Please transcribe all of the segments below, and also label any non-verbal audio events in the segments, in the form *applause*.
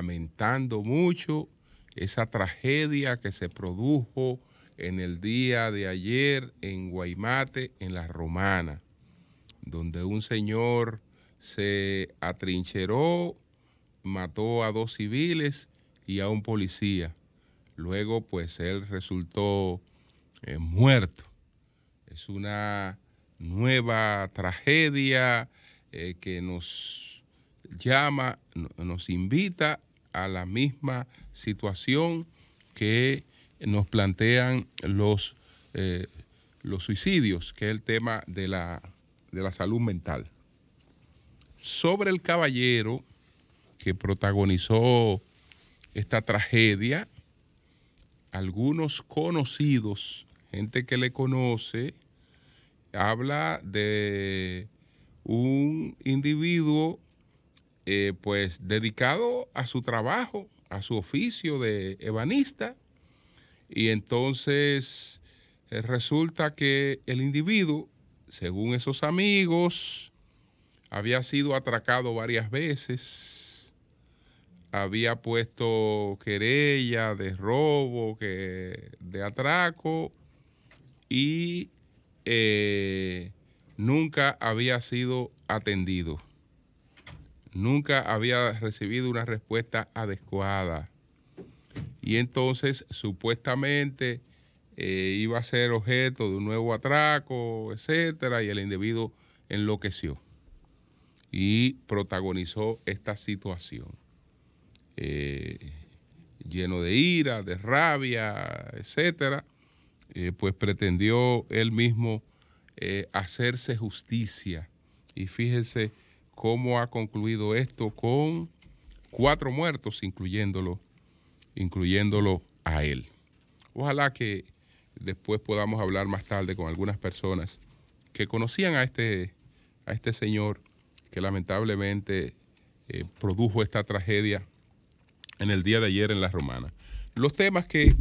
lamentando mucho esa tragedia que se produjo en el día de ayer en Guaymate, en La Romana, donde un señor se atrincheró, mató a dos civiles y a un policía. Luego, pues él resultó eh, muerto. Es una nueva tragedia eh, que nos llama, nos invita a la misma situación que nos plantean los, eh, los suicidios, que es el tema de la, de la salud mental. Sobre el caballero que protagonizó esta tragedia, algunos conocidos, gente que le conoce, habla de un individuo eh, pues dedicado a su trabajo, a su oficio de ebanista, y entonces eh, resulta que el individuo, según esos amigos, había sido atracado varias veces, había puesto querella de robo, que, de atraco, y eh, nunca había sido atendido nunca había recibido una respuesta adecuada. Y entonces supuestamente eh, iba a ser objeto de un nuevo atraco, etcétera, y el individuo enloqueció y protagonizó esta situación. Eh, lleno de ira, de rabia, etcétera, eh, pues pretendió él mismo hacerse justicia. Y fíjese, cómo ha concluido esto con cuatro muertos, incluyéndolo, incluyéndolo a él. Ojalá que después podamos hablar más tarde con algunas personas que conocían a este, a este señor que lamentablemente eh, produjo esta tragedia en el día de ayer en La Romana. Los temas que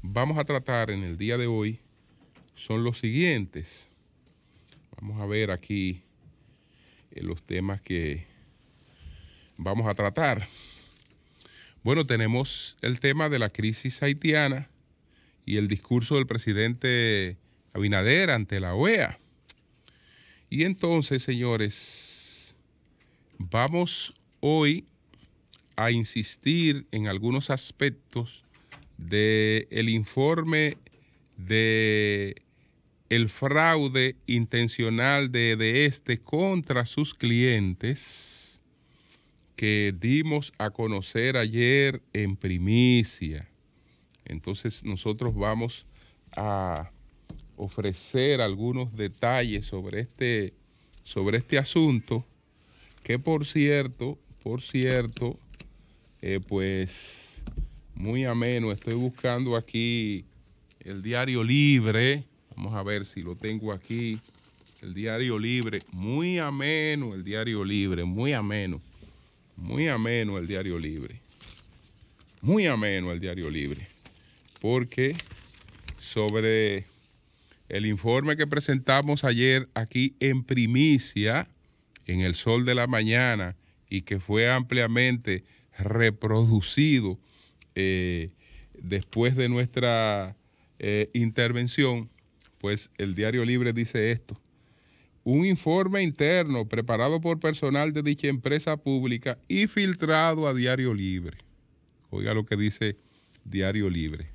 vamos a tratar en el día de hoy son los siguientes. Vamos a ver aquí eh, los temas que vamos a tratar. Bueno, tenemos el tema de la crisis haitiana y el discurso del presidente Abinader ante la OEA. Y entonces, señores, vamos hoy a insistir en algunos aspectos del el informe de el fraude intencional de, este contra sus clientes que dimos a conocer ayer en primicia. Entonces nosotros vamos a ofrecer algunos detalles sobre este, sobre este asunto, que por cierto, por cierto, eh, pues muy ameno, estoy buscando aquí el diario libre Vamos a ver si lo tengo aquí. El diario libre, muy ameno el diario libre, muy ameno. Muy ameno el diario libre. Muy ameno el diario libre. Porque sobre el informe que presentamos ayer aquí en primicia, en el sol de la mañana, y que fue ampliamente reproducido eh, después de nuestra eh, intervención, pues el Diario Libre dice esto. Un informe interno preparado por personal de dicha empresa pública y filtrado a Diario Libre. Oiga lo que dice Diario Libre.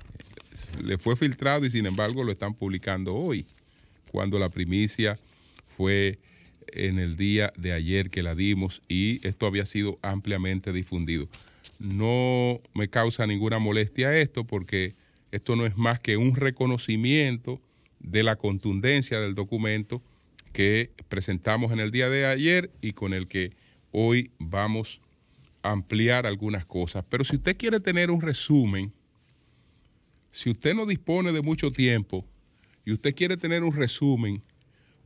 Le fue filtrado y sin embargo lo están publicando hoy, cuando la primicia fue en el día de ayer que la dimos y esto había sido ampliamente difundido. No me causa ninguna molestia esto porque esto no es más que un reconocimiento de la contundencia del documento que presentamos en el día de ayer y con el que hoy vamos a ampliar algunas cosas. Pero si usted quiere tener un resumen, si usted no dispone de mucho tiempo y usted quiere tener un resumen,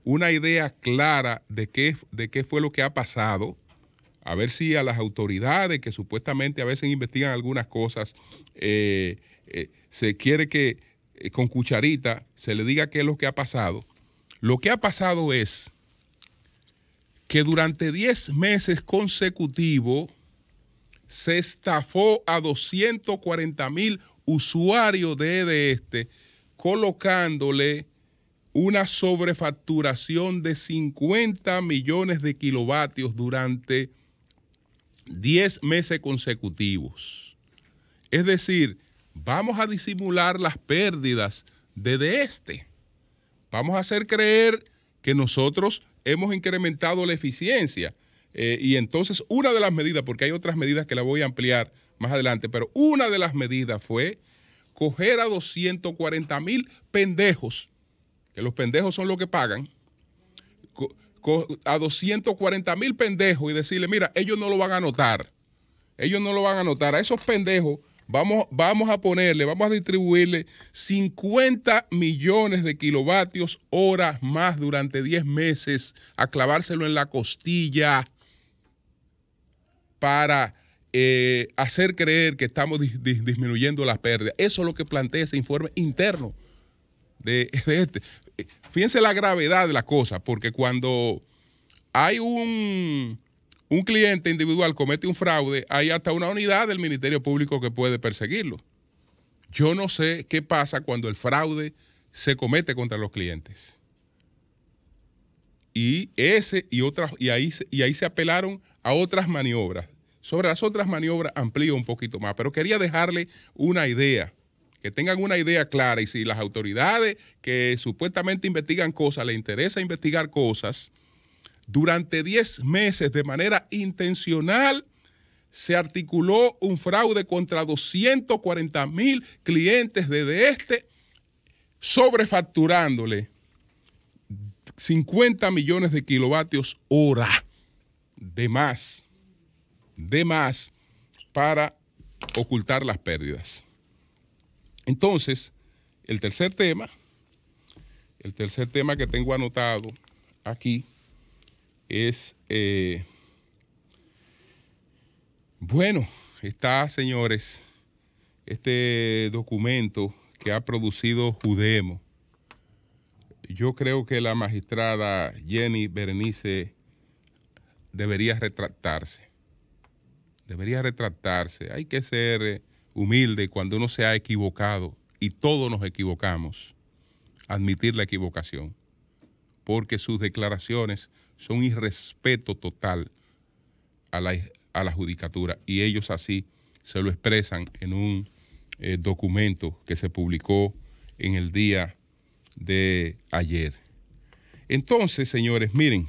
una idea clara de qué, de qué fue lo que ha pasado, a ver si a las autoridades que supuestamente a veces investigan algunas cosas, eh, eh, se quiere que eh, con cucharita se le diga qué es lo que ha pasado. Lo que ha pasado es que durante 10 meses consecutivos se estafó a 240 mil usuarios de, de e este colocándole una sobrefacturación de 50 millones de kilovatios durante 10 meses consecutivos. Es decir, vamos a disimular las pérdidas desde este. Vamos a hacer creer que nosotros hemos incrementado la eficiencia. Eh, y entonces una de las medidas, porque hay otras medidas que la voy a ampliar más adelante, pero una de las medidas fue coger a 240 mil pendejos, que los pendejos son los que pagan, a 240 mil pendejos y decirle, mira, ellos no lo van a notar, ellos no lo van a notar, a esos pendejos Vamos, a ponerle, vamos a distribuirle 50 millones de kilovatios horas más durante 10 meses a clavárselo en la costilla para eh, hacer creer que estamos disminuyendo las pérdidas. Eso es lo que plantea ese informe interno de, *laughs* de este. Fíjense la gravedad de la cosa, porque cuando hay un un cliente individual comete un fraude, hay hasta una unidad del Ministerio Público que puede perseguirlo. Yo no sé qué pasa cuando el fraude se comete contra los clientes. Y ese y otras, y ahí, y ahí se apelaron a otras maniobras. Sobre las otras maniobras amplío un poquito más, pero quería dejarle una idea, que tengan una idea clara. Y si las autoridades que supuestamente investigan cosas les interesa investigar cosas, durante 10 meses, de manera intencional, se articuló un fraude contra 240 mil clientes desde este, sobrefacturándole 50 millones de kilovatios hora de más, de más, para ocultar las pérdidas. Entonces, el tercer tema, el tercer tema que tengo anotado aquí es, eh, bueno, está, señores, este documento que ha producido Judemo. Yo creo que la magistrada Jenny Berenice debería retractarse. Debería retractarse. Hay que ser humilde cuando uno se ha equivocado y todos nos equivocamos. Admitir la equivocación porque sus declaraciones son irrespeto total a la, judicatura y ellos así se lo expresan en un eh, documento que se publicó en el día de ayer. Entonces, señores, miren.